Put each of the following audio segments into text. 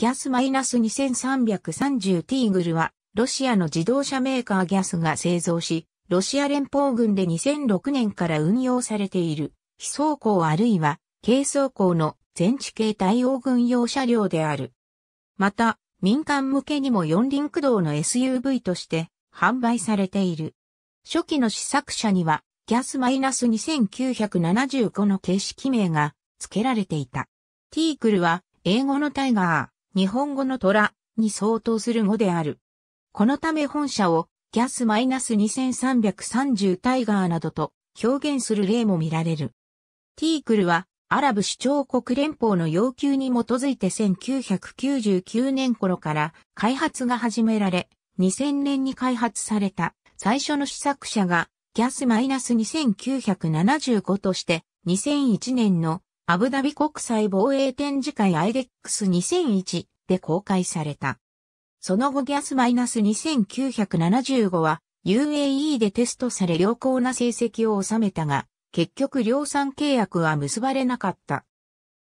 ギャス -2330 ティーグルは、ロシアの自動車メーカーギャスが製造し、ロシア連邦軍で2006年から運用されている、非装甲あるいは、軽装甲の全地形対応軍用車両である。また、民間向けにも四輪駆動の SUV として販売されている。初期の試作車には、ギャス -2975 の形式名が付けられていた。ティークルは、英語のタイガー。日本語の虎に相当する語である。このため本社をギャス -2330 タイガーなどと表現する例も見られる。ティークルはアラブ首長国連邦の要求に基づいて1999年頃から開発が始められ、2000年に開発された最初の試作車がギャス -2975 として2001年のアブダビ国際防衛展示会 IDEX2001 で公開された。その後ギャス -2975 は UAE でテストされ良好な成績を収めたが、結局量産契約は結ばれなかった。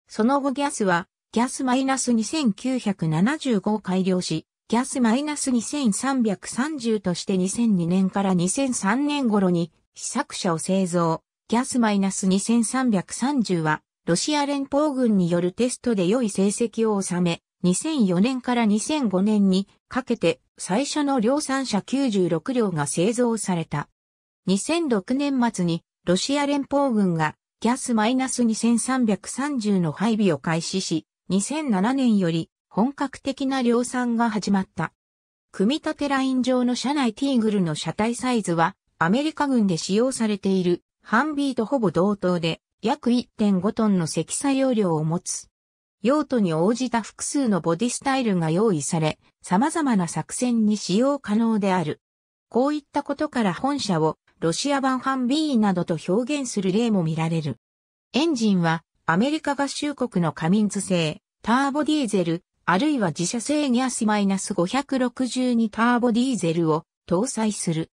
その後ギャスは、ギャス -2975 を改良し、ギャス -2330 として2002年から2003年頃に試作車を製造。ギャス -2330 はロシア連邦軍によるテストで良い成績を収め、2004年から2005年にかけて最初の量産車96両が製造された。2006年末にロシア連邦軍がギャス -2330 の配備を開始し、2007年より本格的な量産が始まった。組み立てライン上の車内ティーグルの車体サイズはアメリカ軍で使用されているハンビーとほぼ同等で約1.5トンの積載容量を持つ。用途に応じた複数のボディスタイルが用意され、様々な作戦に使用可能である。こういったことから本社をロシア版ハンビーなどと表現する例も見られる。エンジンはアメリカ合衆国のカミンズ製、ターボディーゼル、あるいは自社製ギャスマイナス -562 ターボディーゼルを搭載する。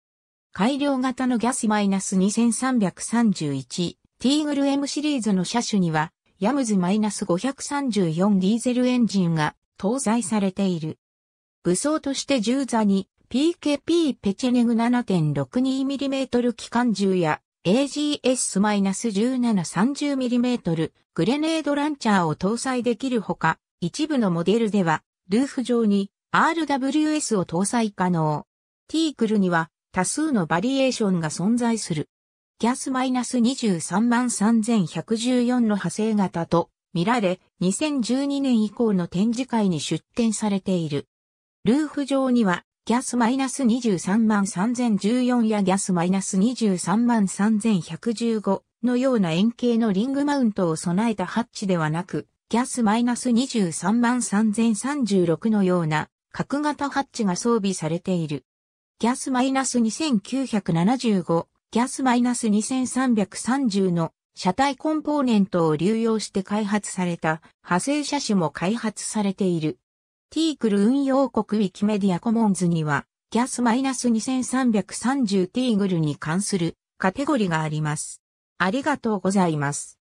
改良型のギャス -2331 ティーグル M シリーズの車種には、ヤムズ -534 ディーゼルエンジンが搭載されている。武装として銃座に PKP ペチェネグ 7.62mm 機関銃や AGS-1730mm グレネードランチャーを搭載できるほか、一部のモデルでは、ルーフ上に RWS を搭載可能。ティークルには多数のバリエーションが存在する。ギャス -23 万3114の派生型と見られ、2012年以降の展示会に出展されている。ルーフ上には、ギャス -23 万3014やギャス -23 万3115のような円形のリングマウントを備えたハッチではなく、ギャス -23 万3036のような角型ハッチが装備されている。ギャス -2975 ギャス -2330 の車体コンポーネントを流用して開発された派生車種も開発されている。ティークル運用国ウィキメディアコモンズには、ギャス -2330 ティーグルに関するカテゴリがあります。ありがとうございます。